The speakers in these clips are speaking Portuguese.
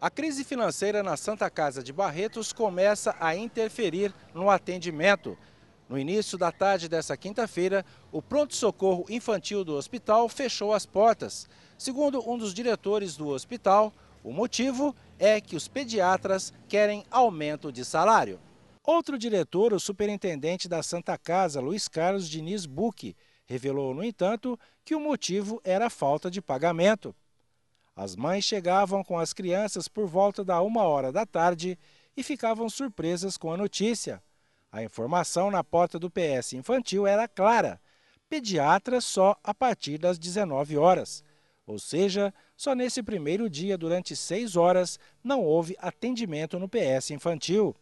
A crise financeira na Santa Casa de Barretos começa a interferir no atendimento. No início da tarde dessa quinta-feira, o pronto-socorro infantil do hospital fechou as portas. Segundo um dos diretores do hospital, o motivo é que os pediatras querem aumento de salário. Outro diretor, o superintendente da Santa Casa, Luiz Carlos Diniz Buque, revelou, no entanto, que o motivo era a falta de pagamento. As mães chegavam com as crianças por volta da uma hora da tarde e ficavam surpresas com a notícia. A informação na porta do PS infantil era clara: pediatra só a partir das 19 horas. Ou seja, só nesse primeiro dia, durante seis horas, não houve atendimento no PS infantil.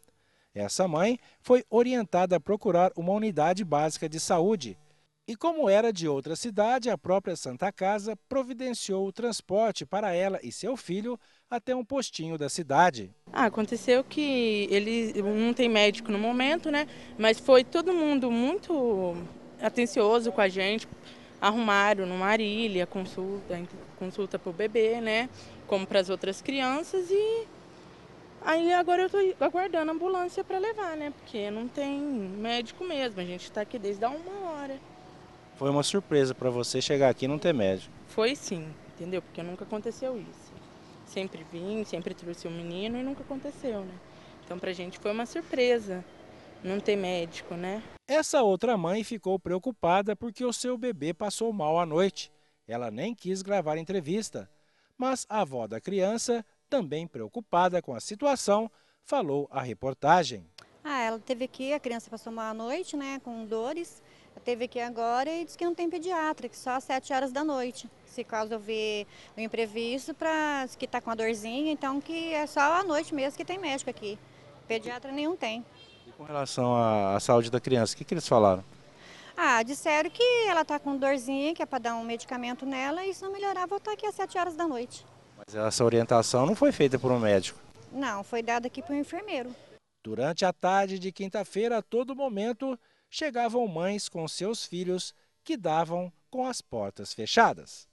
Essa mãe foi orientada a procurar uma unidade básica de saúde, e como era de outra cidade, a própria Santa Casa providenciou o transporte para ela e seu filho até um postinho da cidade. Ah, aconteceu que ele não tem médico no momento, né? Mas foi todo mundo muito atencioso com a gente. Arrumaram no Marília consulta, consulta para o bebê, né? Como para as outras crianças e Aí agora eu estou aguardando a ambulância para levar, né? Porque não tem médico mesmo. A gente está aqui desde há uma hora. Foi uma surpresa para você chegar aqui e não ter médico? Foi sim, entendeu? Porque nunca aconteceu isso. Sempre vim, sempre trouxe o um menino e nunca aconteceu, né? Então pra gente foi uma surpresa não ter médico, né? Essa outra mãe ficou preocupada porque o seu bebê passou mal à noite. Ela nem quis gravar entrevista. Mas a avó da criança, também preocupada com a situação, falou à reportagem. Ah, ela teve aqui, a criança passou mal à noite, né, com dores. Teve aqui agora e disse que não tem pediatra, que só às 7 horas da noite. Se caso houver um imprevisto, para que está com a dorzinha, então que é só à noite mesmo que tem médico aqui. Pediatra nenhum tem. E com relação à, saúde da criança, o que, que eles falaram? Ah, disseram que ela está com dorzinha, que é para dar um medicamento nela, e se não melhorar, voltar aqui às 7 horas da noite. Mas essa orientação não foi feita por um médico? Não, foi dada aqui por um enfermeiro. Durante a tarde de quinta-feira, a todo momento, chegavam mães com seus filhos que davam com as portas fechadas.